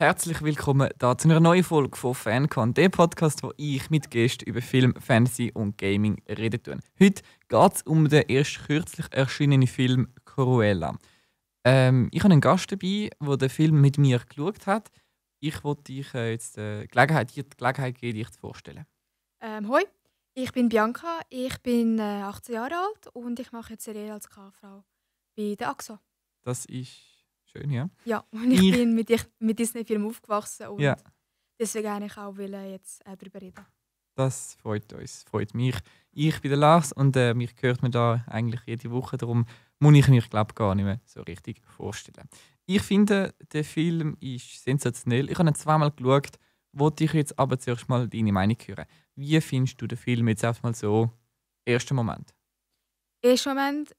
Herzlich willkommen da zu einer neuen Folge von FanCon, dem Podcast, wo ich mit Gästen über Film, Fantasy und Gaming reden tun. Heute geht es um den erst kürzlich erschienenen Film Cruella. Ähm, ich habe einen Gast dabei, der den Film mit mir geschaut hat. Ich wollte dich äh, jetzt die äh, Gelegenheit, die Gelegenheit geben, dich zu vorstellen. Ähm, hoi, ich bin Bianca, ich bin 18 äh, Jahre alt und ich mache jetzt Serie als K-Frau bei der AXA. Das ist Schön, ja. Ja, und ich, ich bin mit, ich, mit Disney-Filmen aufgewachsen und ja. deswegen wollte ich auch wollen jetzt äh, darüber reden. Das freut uns, freut mich. Ich bin der Lars und äh, mich hört man da eigentlich jede Woche, darum muss ich mich glaube gar nicht mehr so richtig vorstellen. Ich finde, der Film ist sensationell. Ich habe ihn zweimal geschaut, wollte ich jetzt aber zuerst mal deine Meinung hören. Wie findest du den Film jetzt erstmal so, erster Moment? Erster Moment,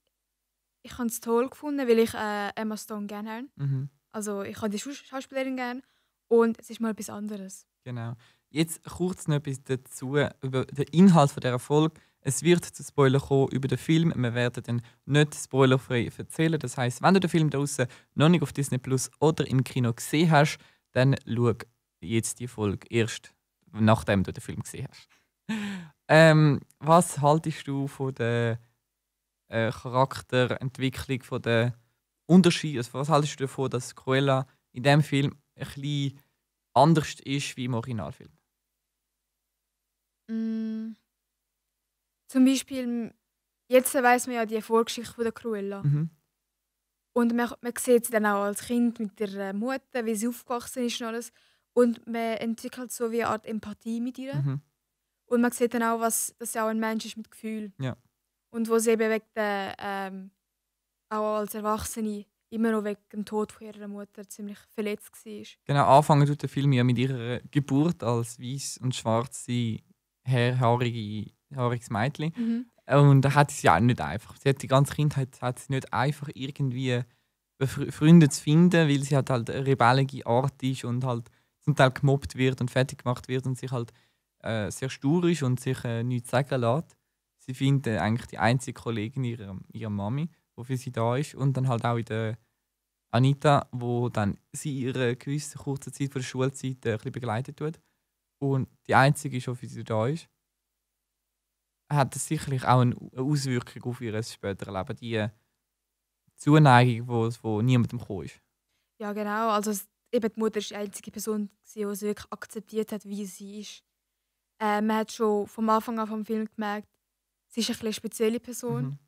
ich habe es toll gefunden, weil ich äh, Emma Stone gerne habe. Mhm. Also ich habe die Schauspielerin gerne und es ist mal etwas anderes. Genau. Jetzt kurz noch etwas dazu über den Inhalt von dieser Folge. Es wird zu Spoiler kommen über den Film. Wir werden dann nicht spoilerfrei erzählen. Das heißt, wenn du den Film draußen noch nicht auf Disney Plus oder im Kino gesehen hast, dann schau jetzt die Folge erst, nachdem du den Film gesehen hast. Ähm, was haltest du von der äh, Charakterentwicklung von der Unterschied. Also, was hältst du davon, dass Cruella in dem Film ein bisschen anders ist wie im Originalfilm? Mm. Zum Beispiel, jetzt weiß man ja die Vorgeschichte von der Cruella. Mhm. Und man, man sieht sie dann auch als Kind mit der äh, Mutter, wie sie aufgewachsen ist und alles. Und man entwickelt halt so wie eine Art Empathie mit ihr. Mhm. Und man sieht dann auch, was, dass sie auch ein Mensch ist mit Gefühl. Ja. Und wo sie eben wegen der, ähm, auch als Erwachsene immer noch wegen dem Tod von ihrer Mutter ziemlich verletzt war. Genau, anfangen tut der Film ja mit ihrer Geburt als weiß und schwarze, haariges Mädchen. Mhm. Und da hat sie ja auch nicht einfach. Sie hat die ganze Kindheit hat sie nicht einfach irgendwie Freunde zu finden, weil sie halt halt eine rebellige Art ist und halt zum Teil gemobbt wird und fertig gemacht wird und sich halt äh, sehr stur ist und sich äh, nichts sagen lässt sie finden eigentlich die einzige Kollegin ihrer, ihrer Mami, die für sie da ist. Und dann halt auch in der Anita, wo dann sie ihre gewisse kurze Zeit von der Schulzeit äh, ein begleitet wird. Und die einzige, die für sie da ist, hat das sicherlich auch eine Auswirkung auf ihr späteres Leben. Die äh, Zuneigung, wo, wo niemandem gekommen ist. Ja, genau. Also eben die Mutter war die einzige Person, die es wirklich akzeptiert hat, wie sie ist. Äh, man hat schon vom Anfang an vom Film gemerkt, Sie ist eine spezielle Person. Mhm.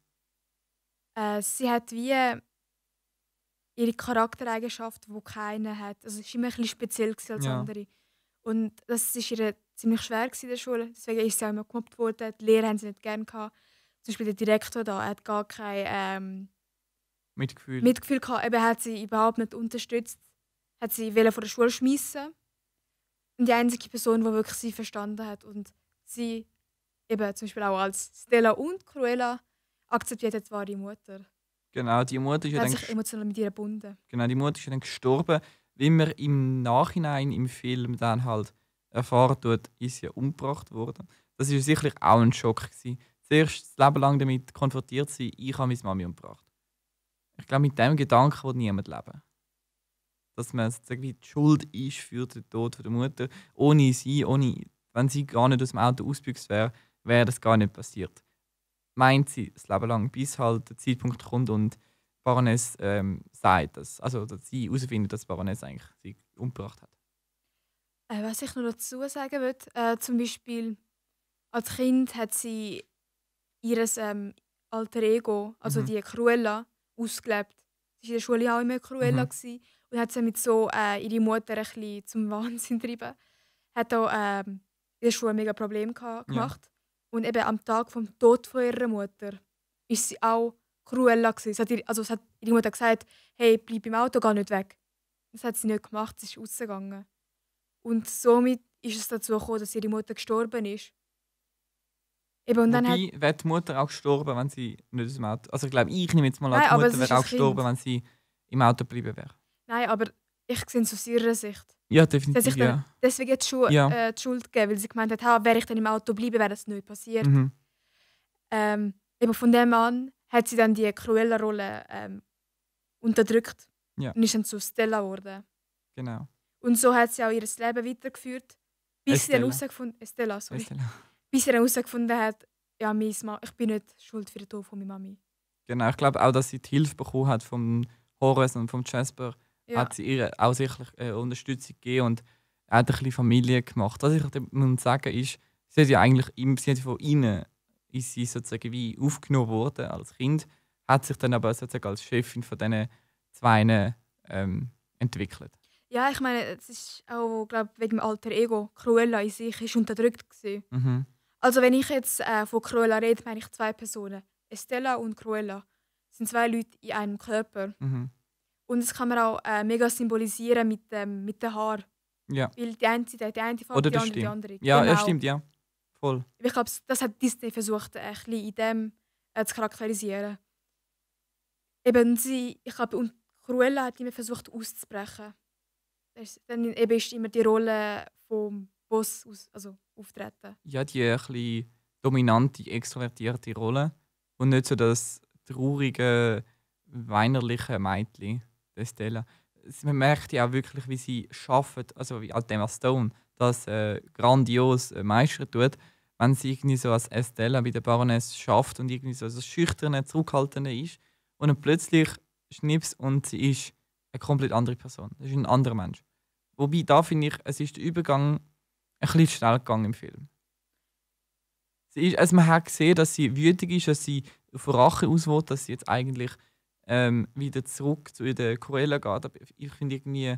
Äh, sie hat wie ihre Charaktereigenschaft, die keiner hat. Also sie war immer etwas speziell als ja. andere. Und das war ihr ziemlich schwer in der Schule. Deswegen ist sie auch immer gemobbt worden. Die Lehrer haben sie nicht gerne gehabt. Zum Beispiel der Direktor da, er hat gar kein ähm, Mitgefühl. Mitgefühl gehabt. Eben, er hat sie überhaupt nicht unterstützt. Hat sie wollte von der Schule schmissen. Und die einzige Person, die wirklich sie verstanden hat und sie eben zum Beispiel auch als Stella und Cruella akzeptiert hat war die Mutter. Genau, die Mutter ist ja dann sich emotional mit ihr gebunden. Genau, die Mutter ist ja dann gestorben. Wie man im Nachhinein im Film dann halt erfahren wird, ist sie ja umgebracht worden. Das ist sicherlich auch ein Schock gewesen. Zuerst das Leben lang damit konfrontiert zu sein, ich habe meine Mami umgebracht. Ich glaube, mit dem Gedanken will niemand leben. Dass man sozusagen die Schuld ist für den Tod der Mutter, ohne sie, ohne, wenn sie gar nicht aus dem Auto ausgebüxt wäre, wäre das gar nicht passiert. Meint sie das Leben lang, bis halt der Zeitpunkt kommt und Baroness ähm, sagt das, also dass sie herausfindet, dass Baroness eigentlich sie umgebracht hat. Äh, was ich noch dazu sagen würde, äh, zum Beispiel als Kind hat sie ihr ähm, alter Ego, also mhm. die Cruella, ausgelebt. Sie war in der Schule auch immer Cruella mhm. und hat sie mit so äh, ihre Mutter ein bisschen zum Wahnsinn getrieben. Hat auch ähm, in der Schule mega Probleme gemacht. Ja. Und eben am Tag vom Tod von ihrer Mutter ist sie auch Cruella. Gewesen. Sie hat ihre, also es hat ihre Mutter gesagt, hey, bleib im Auto, geh nicht weg. Das hat sie nicht gemacht, sie ist rausgegangen. Und somit ist es dazu gekommen, dass ihre Mutter gestorben ist. Eben, und Wobei, dann hat... wäre die Mutter auch gestorben, wenn sie nicht aus dem Auto... Also ich glaube, ich nehme jetzt mal an, die Mutter wäre auch gestorben, wenn sie im Auto geblieben wäre. Nein, aber ich sehe es aus ihrer Sicht. Ja, definitiv. Sie hat sich ja. deswegen die, Schu ja. äh, die Schuld gegeben, weil sie gemeint hat, ha, wäre ich dann im Auto bleiben, wäre das nicht passiert. Mhm. Ähm, eben von dem an hat sie dann die Cruella-Rolle ähm, unterdrückt ja. und ist dann zu Stella geworden. Genau. Und so hat sie auch ihr Leben weitergeführt, bis Estella. sie dann herausgefunden Estella, sorry. Estella. Bis sie dann herausgefunden hat, ja, ich bin nicht schuld für den Tod von meiner Mami. Genau, ich glaube auch, dass sie die Hilfe bekommen hat von Horace und vom Jasper ja. hat sie ihr auch sicherlich äh, Unterstützung gegeben und auch ein bisschen Familie gemacht. Was ich muss sagen ist, sie hat ja eigentlich sie hat von innen ist sie sozusagen wie aufgenommen worden als Kind, hat sich dann aber sozusagen als Chefin von diesen zwei ähm, entwickelt. Ja, ich meine, es ist auch, glaube wegen dem alter Ego. Cruella in sich ist unterdrückt Mhm. Also wenn ich jetzt äh, von Cruella rede, meine ich zwei Personen. Estella und Cruella das sind zwei Leute in einem Körper. Mhm. Und das kann man auch äh, mega symbolisieren mit, ähm, mit den Ja. Weil die eine, die, die eine Farbe, die andere die andere. Ja, genau. ja, stimmt, ja. Voll. Ich glaube, das hat Disney versucht, ein bisschen in dem äh, zu charakterisieren. Eben, sie, ich glaube, und Cruella hat immer versucht auszubrechen. Dann eben ist immer die Rolle vom Boss aus, also auftreten. Ja, die ein bisschen dominante, extrovertierte Rolle. Und nicht so das traurige, weinerliche Mädchen. Stella. Man merkt ja auch wirklich, wie sie schafft, also wie Altema Stone das äh, grandios äh, meistern tut, wenn sie irgendwie so als Estella bei der Baroness schafft und irgendwie so das Schüchterne, Zurückhaltende ist und dann plötzlich schnips und sie ist eine komplett andere Person. Das ist ein anderer Mensch. Wobei, da finde ich, es ist der Übergang ein bisschen schnell gegangen im Film. Sie ist, also man hat gesehen, dass sie wütig ist, dass sie auf Rache auswählt, dass sie jetzt eigentlich ähm, wieder zurück zu den Choräle geht. Aber ich finde irgendwie,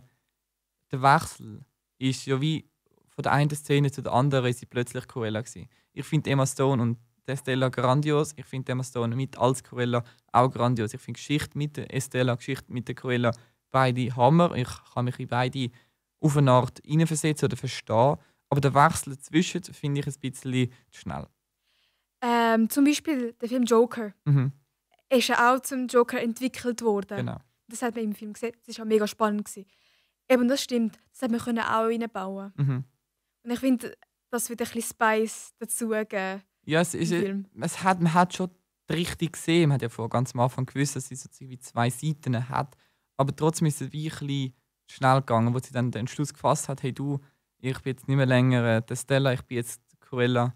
der Wechsel ist ja wie von der einen Szene zu der anderen ist sie plötzlich Cruella gewesen. Ich finde Emma Stone und Estella grandios. Ich finde Emma Stone mit als Cruella auch grandios. Ich finde Geschichte mit der Estella, Geschichte mit der Cruella beide Hammer. Ich kann mich in beide auf eine Art hineinversetzen oder verstehen. Aber der Wechsel dazwischen finde ich ein bisschen zu schnell. Ähm, zum Beispiel der Film Joker. Mhm ist er auch zum Joker entwickelt worden. Genau. Das hat man im Film gesehen. Das war auch mega spannend. Gewesen. Eben, das stimmt. Das hat man auch reinbauen. Mhm. Und ich finde, das wird ein bisschen Spice dazugeben. Ja, es, ist, es hat, man hat schon richtig gesehen. Man hat ja vor ganz am Anfang gewusst, dass sie so zwei Seiten hat. Aber trotzdem ist es wie ein bisschen schnell gegangen, wo sie dann den Entschluss gefasst hat: hey, du, ich bin jetzt nicht mehr länger äh, der Stella, ich bin jetzt Cruella.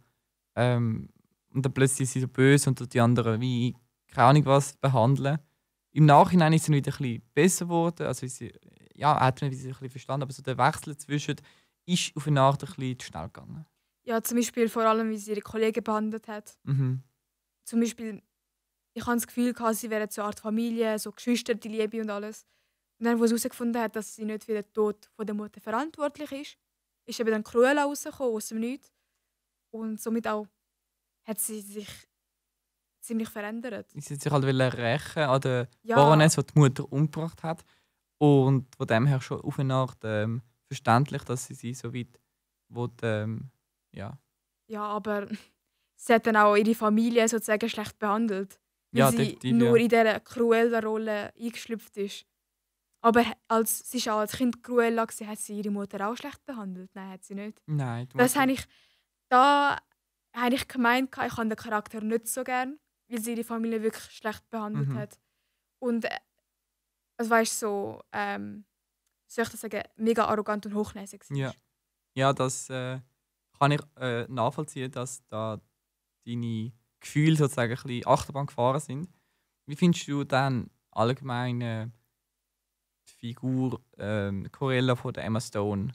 Ähm, und dann plötzlich sind sie so böse und die anderen wie keine Ahnung was behandeln. Im Nachhinein ist sie wieder ein bisschen besser geworden. Also, sie, ja, hat man ein bisschen verstanden, aber so der Wechsel zwischen ist auf eine Art ein bisschen zu schnell gegangen. Ja, zum Beispiel vor allem, wie sie ihre Kollegen behandelt hat. Mhm. Zum Beispiel, ich hatte das Gefühl, sie wären so eine Art Familie, so Geschwister, die Liebe und alles. Und dann, als sie herausgefunden hat, dass sie nicht für den Tod der Mutter verantwortlich ist, ist eben dann Cruella rausgekommen, aus dem Nichts. Und somit auch hat sie sich ziemlich verändert. Sie hat sich halt rächen an der ja. Baroness, die die Mutter umgebracht hat. Und von dem her schon auf eine Art ähm, verständlich, dass sie sie so weit will, ähm, ja. Ja, aber sie hat dann auch ihre Familie sozusagen schlecht behandelt. Weil ja, sie die, nur ja. in dieser cruellen Rolle eingeschlüpft ist. Aber als sie schon als Kind Cruella war, hat sie ihre Mutter auch schlecht behandelt. Nein, hat sie nicht. Nein, das habe ich da habe ich gemeint, ich habe den Charakter nicht so gerne weil sie ihre Familie wirklich schlecht behandelt mhm. hat. Und, äh, also weißt so, ähm, soll ich das sagen, mega arrogant und hochnäsig war. Ja, ja das äh, kann ich äh, nachvollziehen, dass da deine Gefühle sozusagen ein bisschen Achterbahn gefahren sind. Wie findest du dann allgemein äh, die Figur ähm, Corella von der Emma Stone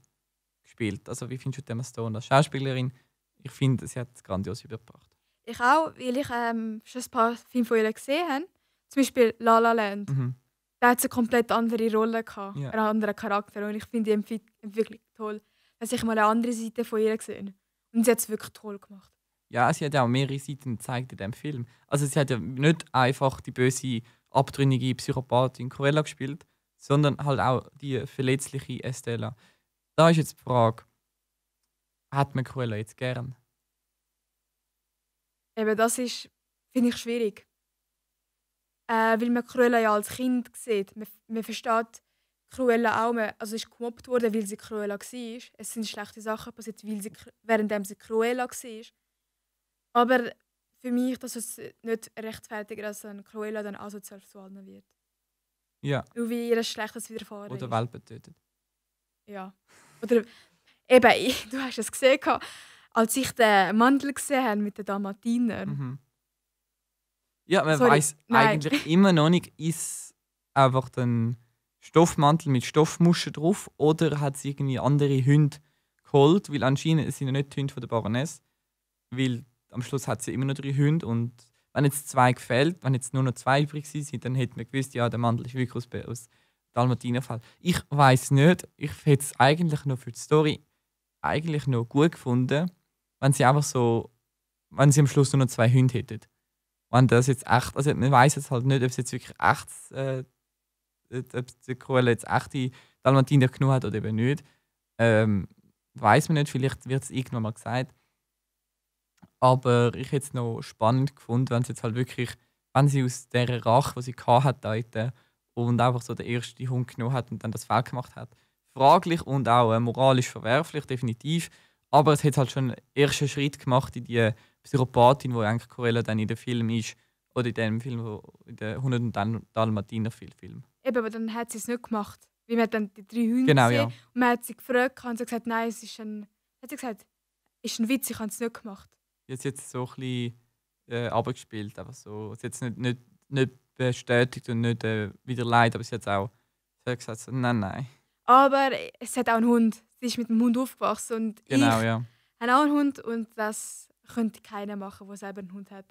gespielt? Also wie findest du Emma Stone als Schauspielerin? Ich finde, sie hat es grandios überbracht ich auch, weil ich ähm, schon ein paar Filme von ihr gesehen habe. Zum Beispiel La La Land. Mhm. Da hat sie eine komplett andere Rolle gehabt, yeah. einen anderen Charakter. Und ich finde die Empf Entwicklung toll, dass ich mal eine andere Seite von ihr gesehen Und sie hat es wirklich toll gemacht. Ja, sie hat auch mehrere Seiten gezeigt in diesem Film. Also sie hat ja nicht einfach die böse, abtrünnige Psychopathin Cruella gespielt, sondern halt auch die verletzliche Estella. Da ist jetzt die Frage, hat man Cruella jetzt gern? Eben, das ist, finde ich, schwierig. Äh, weil man Cruella ja als Kind sieht. Man, man versteht Cruella auch. Man, also ist gemobbt worden, weil sie Cruella war. Es sind schlechte Sachen passiert, weil sie, währenddem sie Cruella war. Aber für mich, ist es nicht rechtfertigt, dass ein Cruella dann asozial zu allen wird. Ja. Nur wie ihr ein schlechtes Widerfahren Oder Welpen tötet. Ja. Oder eben, du hast es gesehen, als ich den Mantel gesehen mit den Dalmatiner. Mhm. Ja, man weiß eigentlich immer noch nicht, ist einfach ein Stoffmantel mit Stoffmuscheln drauf oder hat sie irgendwie andere Hunde geholt, weil anscheinend sind ja nicht die Hunde von der Baroness, weil am Schluss hat sie immer noch drei Hunde und wenn jetzt zwei gefällt, wenn jetzt nur noch zwei übrig sind, dann hätte man gewusst, ja, der Mantel ist wirklich aus, aus Dalmatinerfall. Ich weiß nicht, ich hätte es eigentlich noch für die Story eigentlich noch gut gefunden, wenn sie einfach so, wenn sie am Schluss nur noch zwei Hunde hätten. Wenn das jetzt acht, also man weiß jetzt halt nicht, ob es jetzt wirklich acht, äh, äh ob die Kuhle jetzt acht Dalmatiner genug hat oder eben nicht. Ähm, weiß man nicht, vielleicht wird es irgendwann mal gesagt. Aber ich hätte es noch spannend gefunden, wenn sie jetzt halt wirklich, wenn sie aus der Rache, die sie hat, hatte, und einfach so den ersten Hund genommen hat und dann das Fell gemacht hat. Fraglich und auch äh, moralisch verwerflich, definitiv. Aber es hat halt schon einen ersten Schritt gemacht in die Psychopathin, wo eigentlich Corella dann in dem Film ist. Oder in dem Film, in den 100 und Dalmatiner Film. Eben, aber dann hat sie es nicht gemacht. Weil man dann die drei Hunde genau, gesehen. Ja. Und man hat sie gefragt und sie gesagt, nein, es ist ein... Hat sie gesagt, ist ein Witz, ich habe es nicht gemacht. Jetzt jetzt so ein bisschen äh, abgespielt, aber so. Sie hat es nicht, nicht, nicht bestätigt und nicht äh, wieder leid, aber sie hat auch gesagt, nein, nein. Aber es hat auch einen Hund sie ist mit dem Hund aufgewachsen. Und genau, ich ja. habe auch einen Hund und das könnte keiner machen, der selber einen Hund hat.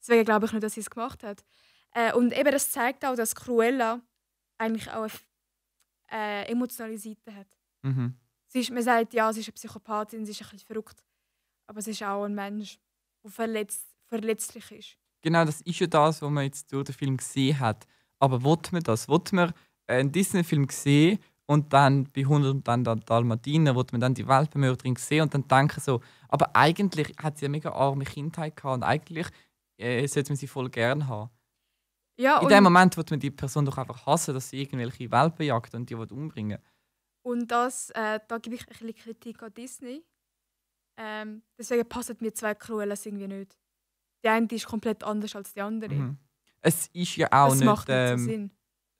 Deswegen glaube ich nicht, dass sie es gemacht hat. Äh, und eben das zeigt auch, dass Cruella eigentlich auch eine äh, emotionale Seite hat. Mhm. Sie ist, man sagt, ja, sie ist eine Psychopathin, sie ist ein bisschen verrückt, aber sie ist auch ein Mensch, der verletzt, verletzlich ist. Genau, das ist ja das, was man jetzt durch den Film gesehen hat. Aber wollte man das? Wollte man einen Disney-Film sehen, und dann bei 100 und dann der Dalmatiner, wo man dann die Welpenmörderin sehen und dann denken so, aber eigentlich hat sie eine mega arme Kindheit gehabt und eigentlich äh, sollte man sie voll gern haben. Ja, In dem Moment wird man die Person doch einfach hassen, dass sie irgendwelche Welpen jagt und die umbringen Und das, äh, da gebe ich ein bisschen Kritik an Disney. Ähm, deswegen passen mir zwei Cruellas irgendwie nicht. Die eine ist komplett anders als die andere. Mhm. Es ist ja auch das nicht, macht nicht ähm, so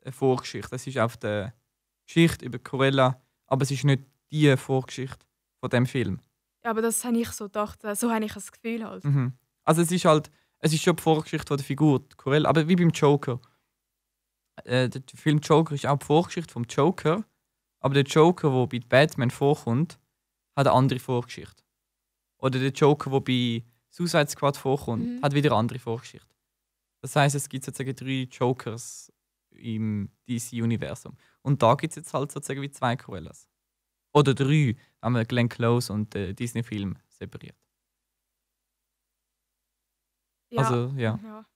eine Vorgeschichte. Es ist auf der Geschichte über Corella, aber es ist nicht die Vorgeschichte von dem Film. Ja, aber das habe ich so gedacht, äh, so habe ich das Gefühl halt. Mhm. Also es ist halt, es ist schon die Vorgeschichte von der Figur, Corella, aber wie beim Joker. Äh, der Film Joker ist auch die Vorgeschichte vom Joker, aber der Joker, der bei Batman vorkommt, hat eine andere Vorgeschichte. Oder der Joker, der bei Suicide Squad vorkommt, mhm. hat wieder eine andere Vorgeschichte. Das heißt, es gibt sozusagen drei Jokers im DC-Universum. Und da gibt es jetzt halt sozusagen wie zwei Cruellas. Oder drei, wenn man Glenn Close und den äh, Disney-Film separiert. Ja. Also, ja. ja.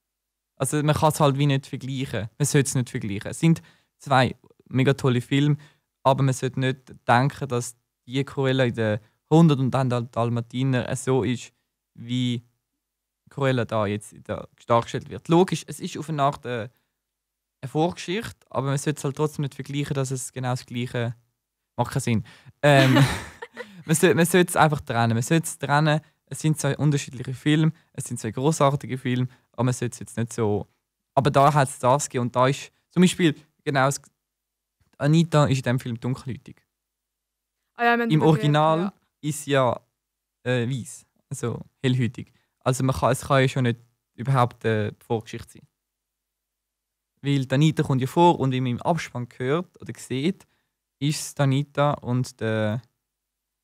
Also, man kann es halt wie nicht vergleichen. Man sollte es nicht vergleichen. Es sind zwei mega tolle Filme, aber man sollte nicht denken, dass die Cruella in den 100 und dann Dalmatiner so ist, wie Cruella da jetzt dargestellt wird. Logisch, es ist auf eine Art eine äh, eine Vorgeschichte, aber man sollte es halt trotzdem nicht vergleichen, dass es genau das Gleiche macht keinen Sinn. Ähm, man, sollte, man es einfach trennen. Man sollte es trennen. Es sind zwei unterschiedliche Filme, es sind zwei großartige Filme, aber man sollte es jetzt nicht so. Aber da hat es das gegeben und da ist zum Beispiel genau das, Anita ist in diesem Film dunkelhütig. Ah ja, Im Original ja. ist ja äh, weiß, also hellhütig. Also man kann, es kann ja schon nicht überhaupt eine äh, Vorgeschichte sein. Weil Danita kommt ja vor und wie man im Abspann hört oder sieht, ist es Danita und der,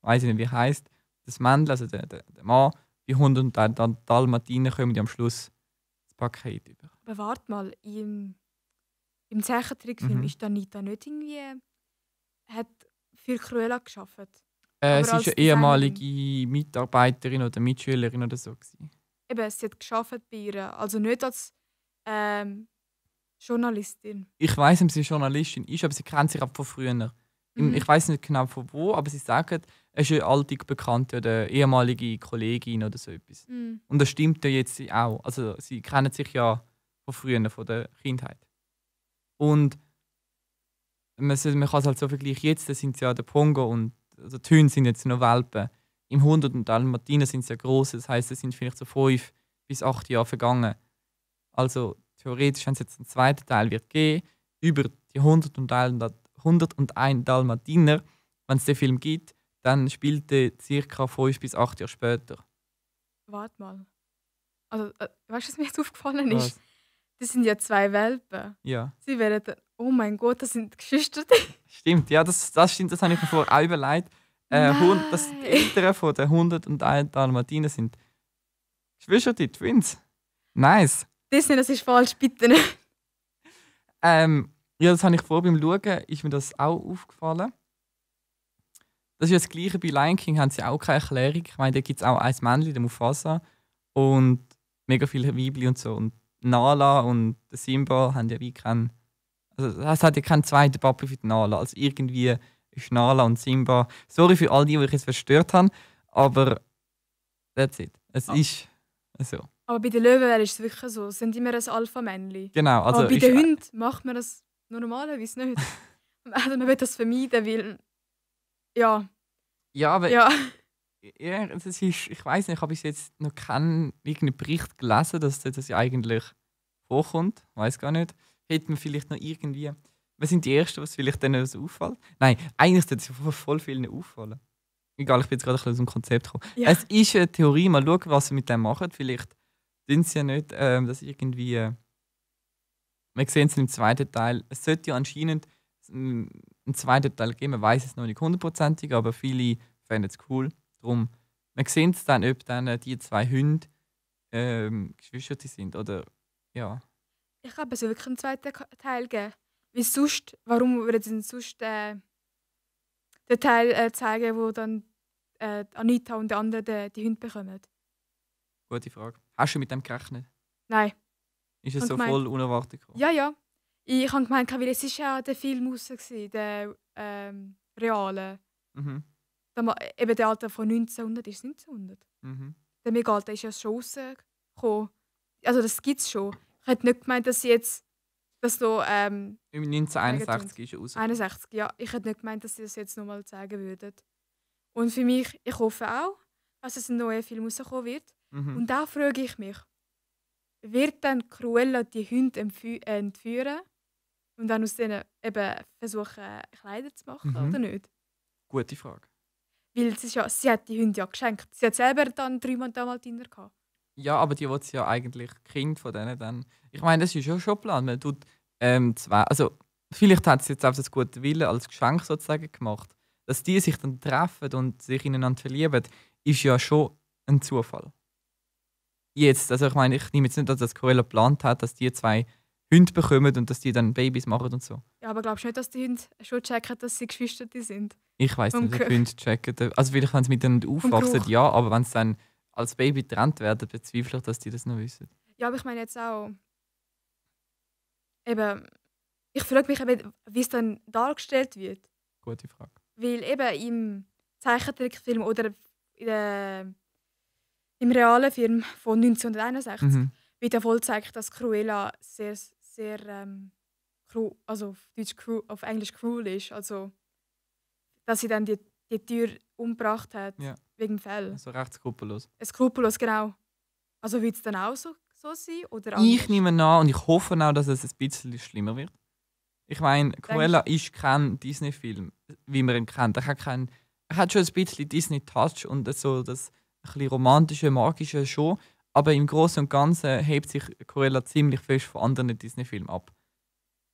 weiß ich nicht wie heißt, das Männchen, also der, der, der Mann, die Hunde und dann der Dalmatiner kommen die am Schluss das Paket über. Aber warte mal, im, im Zeichentrickfilm mhm. ist Danita nicht irgendwie. hat für Cruella geschafft. Äh, sie ist eine ehemalige Mitarbeiterin oder Mitschülerin oder so. Gewesen. Eben, sie hat geschafft bei ihr. Also nicht als ähm, Journalistin. Ich weiß, ob sie Journalistin ist, aber sie kennt sich auch von früher. Mhm. Ich weiß nicht genau von wo, aber sie sagt, es ist eine alte Bekannte oder ehemalige Kollegin oder so etwas. Mhm. Und das stimmt ja jetzt auch. Also sie kennt sich ja von früher, von der Kindheit. Und man, kann es halt so vergleichen, jetzt sind sie ja der Pongo und also die Hunde sind jetzt noch Welpen. Im 100 und Dalmatiner sind sie ja gross, das heisst, es sind vielleicht so fünf bis acht Jahre vergangen. Also theoretisch, wenn es jetzt einen zweiten Teil wird gehen, über die 101 Dalmatiner, wenn es den Film gibt, dann spielt er ca. 5 bis 8 Jahre später. Warte mal. Also, äh, weißt du, was mir jetzt aufgefallen ist? Was? Das sind ja zwei Welpen. Ja. Sie werden, oh mein Gott, das sind Geschwister. Stimmt, ja, das, das stimmt, das habe ich mir vorher auch überlegt. Äh, das, die Eltern von der 101 Dalmatiner sind Geschwister, die Twins. Nice. Disney, das ist falsch, bitte nicht. Ähm, ja, das habe ich vor beim Schauen, ist mir das auch aufgefallen. Das ist ja das Gleiche bei Lion King, haben sie auch keine Erklärung. Ich meine, da gibt es auch ein Männchen, der Mufasa, und mega viele Weibchen und so. Und Nala und Simba haben ja wie keinen. Also, es hat ja keinen zweiten Papi für die Nala. Also, irgendwie ist Nala und Simba. Sorry für all die, die ich jetzt verstört habe, aber that's it. Es ah. ist so. Aber bei den Löwen ist es wirklich so. Es sind immer ein Alpha-Männchen. Genau. Also Aber bei den Hunden macht man das normalerweise nicht. also man will das vermeiden, weil. Ja. Ja, aber. Ja. ja das ist, ich weiß nicht, habe ich jetzt noch keinen Bericht gelesen, dass das ja eigentlich vorkommt. Weiß gar nicht. Hätte man vielleicht noch irgendwie. Wir sind die Ersten, was vielleicht dann so auffällt. Nein, eigentlich sollte es voll vielen auffallen. Egal, ich bin jetzt gerade ein bisschen aus dem Konzept gekommen. Ja. Es ist eine Theorie, mal schauen, was sie mit dem machen. Vielleicht sind sie ja nicht, ähm, dass irgendwie. Äh, wir sehen es im zweiten Teil. Es sollte ja anscheinend einen mm, zweiten Teil geben. Man weiß es noch nicht hundertprozentig, aber viele fänden es cool. Darum, wir sehen es dann, ob dann äh, die zwei Hunde ähm, Geschwister sind. Oder, ja. Ich glaube, es soll wirklich einen zweiten Teil geben. Wie sonst, warum würden sie sonst äh, den Teil äh, zeigen, wo dann äh, Anita und die anderen die, äh, die Hunde bekommen? Gute Frage. Hast du schon mit dem gerechnet? Nein. Ist es so gemeint, voll unerwartet gekommen? Ja, ja. Ich habe gemeint, weil es ist ja der Film raus, der ähm, reale. Mhm. Der, eben der Alter von 1900 ist 1900. Mhm. Der Megalter ist ja schon rausgekommen. Also das gibt es schon. Ich hätte nicht gemeint, dass sie jetzt das so... Ähm, 1961 ist er raus. 61, ja. Ich hätte nicht gemeint, dass sie das jetzt nochmal zeigen würden. Und für mich, ich hoffe auch, dass es ein neuer Film rauskommen wird. Mhm. Und da frage ich mich, wird dann Cruella die Hunde äh, entführen und dann aus denen eben versuchen, Kleider zu machen mhm. oder nicht? Gute Frage. Weil sie, ja, sie hat die Hunde ja geschenkt. Sie hat selber dann dreimal Dalmatiner gehabt. Ja, aber die will ja eigentlich Kind von denen dann. Ich meine, das ist ja schon Plan. Man tut ähm, zwei, also vielleicht hat sie jetzt auf das gute Willen als Geschenk sozusagen gemacht. Dass die sich dann treffen und sich ineinander verlieben, ist ja schon ein Zufall jetzt. Also ich meine, ich nehme jetzt nicht, an, dass das geplant hat, dass die zwei Hunde bekommen und dass die dann Babys machen und so. Ja, aber glaubst du nicht, dass die Hunde schon checken, dass sie Geschwister sind? Ich weiß nicht, ob die Hunde checken. Also vielleicht, wenn sie miteinander aufwachsen, ja, aber wenn sie dann als Baby getrennt werden, bezweifle ich, dass die das noch wissen. Ja, aber ich meine jetzt auch... Eben, ich frage mich, eben, wie es dann dargestellt wird. Gute Frage. Weil eben im Zeichentrickfilm oder in der im realen Film von 1961 mhm. wird ja voll gezeigt, dass Cruella sehr, sehr ähm, cru, also auf, Deutsch cru, auf Englisch cruel ist. Also, dass sie dann die, die Tür umgebracht hat ja. wegen dem Fell. Also recht skrupellos. Äh, skrupellos, genau. Also wird es dann auch so, so sein? Oder ich nehme an und ich hoffe auch, dass es ein bisschen schlimmer wird. Ich meine, Cruella ist kein Disney-Film, wie man ihn kennt. Er hat, kein, er hat schon ein bisschen Disney-Touch und so das ein bisschen romantischer, magischer schon, aber im Großen und Ganzen hebt sich Corella ziemlich fest von anderen Disney-Filmen ab.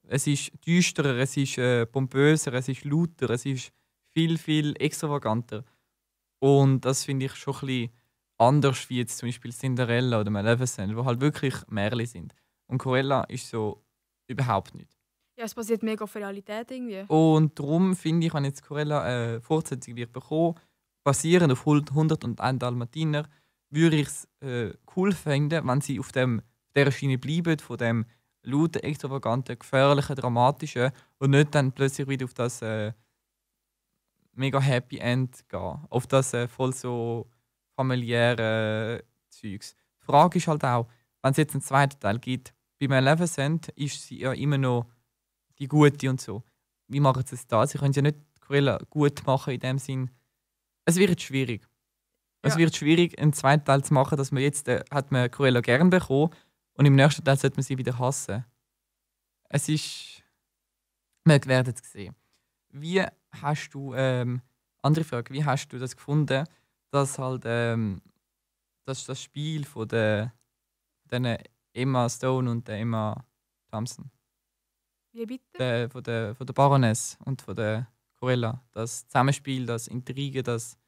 Es ist düsterer, es ist äh, pompöser, es ist lauter, es ist viel, viel extravaganter. Und das finde ich schon ein bisschen anders wie jetzt zum Beispiel Cinderella oder Maleficent, wo halt wirklich Märchen sind. Und Corella ist so überhaupt nicht. Ja, es passiert mega auf Realität irgendwie. Und darum finde ich, wenn jetzt Corella eine äh, Fortsetzung wird bekommen, basierend auf 101 Dalmatiner, würde ich es äh, cool finden, wenn sie auf dem, dieser Schiene bleiben, von dem lauten, extravaganten, gefährlichen, dramatischen und nicht dann plötzlich wieder auf das äh, mega Happy End gehen, auf das äh, voll so familiäre Zeugs. Die Frage ist halt auch, wenn es jetzt einen zweiten Teil gibt, bei Maleficent ist sie ja immer noch die Gute und so. Wie machen sie es da? Sie können ja nicht Cruella gut machen in dem Sinn, es wird schwierig. Ja. Es wird schwierig, einen zweiten Teil zu machen, dass man jetzt äh, hat man Cruella gern bekommen und im nächsten Teil sollte man sie wieder hassen. Es ist. Wir werden es sehen. Wie hast du. Ähm, andere Frage, wie hast du das gefunden, dass halt ähm, dass das Spiel von der, den Emma Stone und der Emma Thompson? Wie bitte? Der, von, der, von der Baroness und von der Cruella. Das Zusammenspiel, das Intrige, das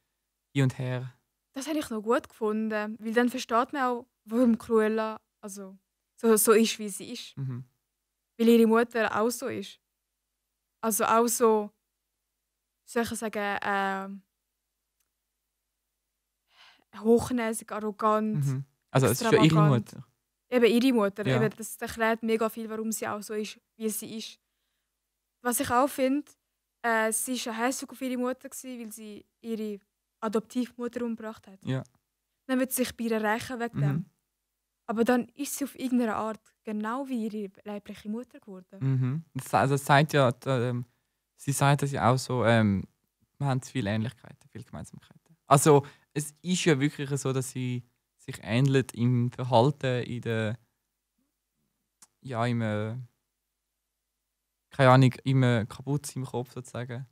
Hier und Her. Das habe ich noch gut gefunden, weil dann versteht man auch, warum Cruella also, so, so ist, wie sie ist. Mhm. Weil ihre Mutter auch so ist. Also auch so, soll ich sagen, äh, hochnäsig, arrogant. Mhm. Also es ist ja ihre Mutter. Eben ihre Mutter. Ja. Eben, das erklärt mega viel, warum sie auch so ist, wie sie ist. Was ich auch finde, äh, sie war hässlich auf ihre Mutter, gewesen, weil sie ihre Adoptivmutter umgebracht hat. Ja. Dann wird sie sich bei ihr rächen wegen mhm. dem. Aber dann ist sie auf irgendeine Art genau wie ihre leibliche Mutter geworden. Mhm. Das, also das sagt ja, da, ähm, sie sagt das ja auch so, ähm, wir haben viele Ähnlichkeiten, viele Gemeinsamkeiten. Also es ist ja wirklich so, dass sie sich ähnelt im Verhalten, in der, ja, im, keine Ahnung, immer kaputt im Kopf sozusagen.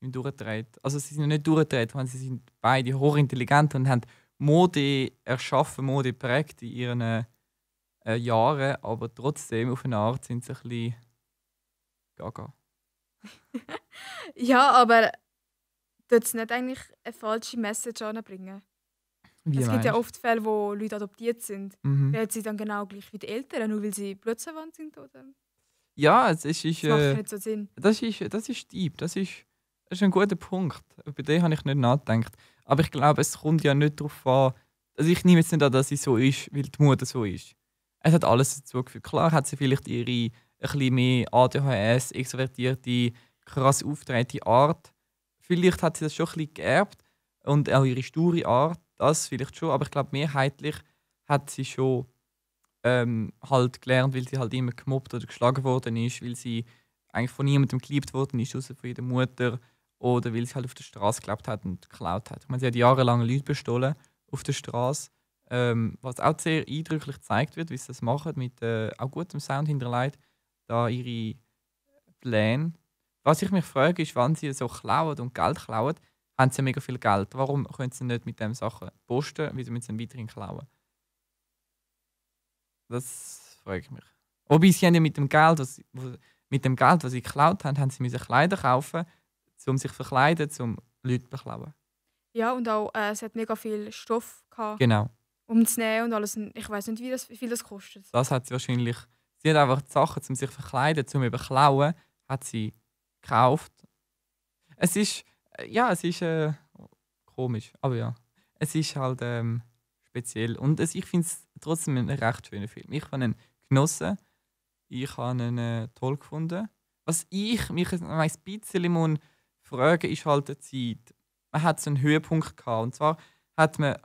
Im Durchdreht. Also sie sind ja nicht durchdreht, sie sind beide hochintelligent und haben Mode erschaffen, Mode prägt in ihren äh, Jahren, aber trotzdem auf eine Art sind sie ein bisschen gaga. ja, aber tut es nicht eigentlich eine falsche Message anbringen? Wie es gibt ja oft Fälle, wo Leute adoptiert sind. Mhm. Werden sie dann genau gleich wie die Eltern, nur weil sie blutsverwandt sind? Oder? Ja, es ist. ist das macht äh, nicht so Sinn. Das ist, das ist deep. Das ist, das ist ein guter Punkt. Bei dem habe ich nicht nachgedacht. Aber ich glaube, es kommt ja nicht darauf an. Also ich nehme jetzt nicht an, dass sie so ist, weil die Mutter so ist. Es hat alles dazu geführt. Klar hat sie vielleicht ihre ein mehr ADHS, extrovertierte, krass auftretende Art. Vielleicht hat sie das schon ein bisschen geerbt und auch ihre sture Art, das vielleicht schon, aber ich glaube, mehrheitlich hat sie schon ähm, halt gelernt, weil sie halt immer gemobbt oder geschlagen worden ist, weil sie eigentlich von niemandem geliebt worden ist, außer von ihrer Mutter oder weil sie halt auf der Straße gelebt hat und geklaut hat. Ich meine, sie hat jahrelang Leute bestohlen auf der Straße, ähm, was auch sehr eindrücklich gezeigt wird, wie sie das machen, mit äh, auch gutem Sound hinterlegt, da ihre Pläne. Was ich mich frage, ist, wann sie so klauen und Geld klauen, haben sie mega viel Geld. Warum können sie nicht mit dem Sachen posten, wieso müssen sie weiterhin klauen? Das frage ich mich. Wobei sie haben ja mit dem Geld, was, mit dem Geld, was sie geklaut haben, haben sie müssen Kleider kaufen, um sich zu verkleiden, um Leute zu beklauen. Ja, und auch äh, es hat mega viel Stoff gehabt. Genau. Um zu nehmen und alles. Ich weiß nicht, wie, das, wie viel das kostet. Das hat sie wahrscheinlich. Sie hat einfach die Sachen, um sich zu verkleiden, um überklauen, hat sie gekauft. Es ist. Äh, ja, es ist äh, komisch, aber ja. Es ist halt ähm, speziell. Und es, ich finde es trotzdem ein recht schöner Film. Ich habe ihn genossen. Ich habe ihn äh, toll gefunden. Was ich mich ein bisschen muss fragen ist halt die Zeit. Man hat so einen Höhepunkt gehabt. Und zwar hat man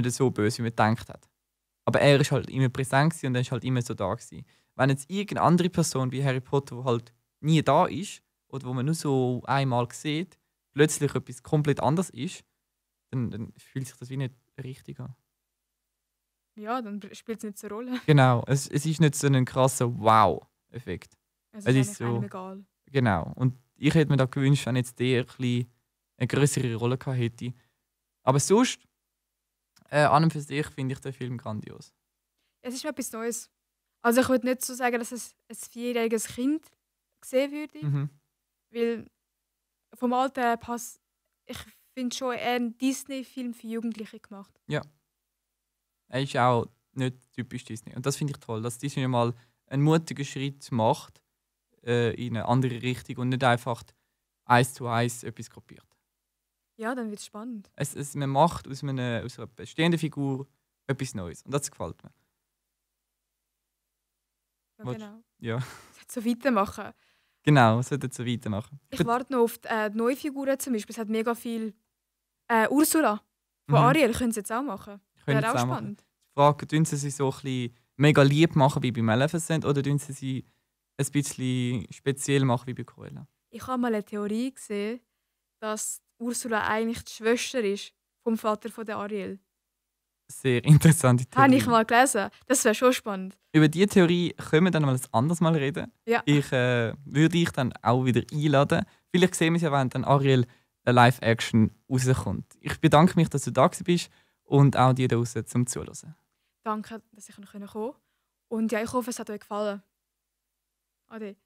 nicht so böse, wie man gedacht hat. Aber er ist halt immer präsent und er ist halt immer so da gewesen. Wenn jetzt irgendeine andere Person wie Harry Potter, die halt nie da ist oder wo man nur so einmal sieht, plötzlich etwas komplett anders ist, dann, dann fühlt sich das wie nicht richtig an. Ja, dann spielt es nicht so eine Rolle. Genau, es, es ist nicht so ein krasser Wow-Effekt. Es, es ist, so. Egal. Genau, und ich hätte mir da gewünscht, wenn jetzt der ein eine größere Rolle gehabt hätte. Aber sonst äh, an und für sich finde ich den Film grandios. Es ist etwas Neues. Also ich würde nicht so sagen, dass es ein vierjähriges Kind sehen würde, mhm. weil vom Alter passt, ich finde schon eher einen Disney-Film für Jugendliche gemacht. Ja. Er ist auch nicht typisch Disney. Und das finde ich toll, dass Disney mal einen mutigen Schritt macht äh, in eine andere Richtung und nicht einfach eins zu eins etwas kopiert. Ja, dann wird es spannend. man macht aus einer, aus einer bestehenden Figur etwas Neues. Und das gefällt mir. Ja, genau. Ja. Sollte so weitermachen. Genau, sollte so weitermachen. Ich, ich warte noch auf die, äh, die neue Figuren zum Beispiel. Es hat mega viel. Äh, Ursula von mhm. Ariel können sie jetzt auch machen. Wäre auch, auch spannend. Machen. Die Frage, tun sie sich so ein bisschen mega lieb machen wie bei Maleficent oder tun sie sie ein bisschen speziell machen wie bei Cruella? Ich habe mal eine Theorie gesehen, dass Ursula eigentlich die Schwester ist vom Vater von der Ariel. Sehr interessante Theorie. Habe ich mal gelesen. Das wäre schon spannend. Über diese Theorie können wir dann mal ein anderes Mal reden. Ja. Ich äh, würde dich dann auch wieder einladen. Vielleicht sehen wir es ja, wenn dann Ariel Live-Action rauskommt. Ich bedanke mich, dass du da bist und auch dir da draußen zum Zuhören. Danke, dass ich noch kommen konnte. Und ja, ich hoffe, es hat euch gefallen. Ade.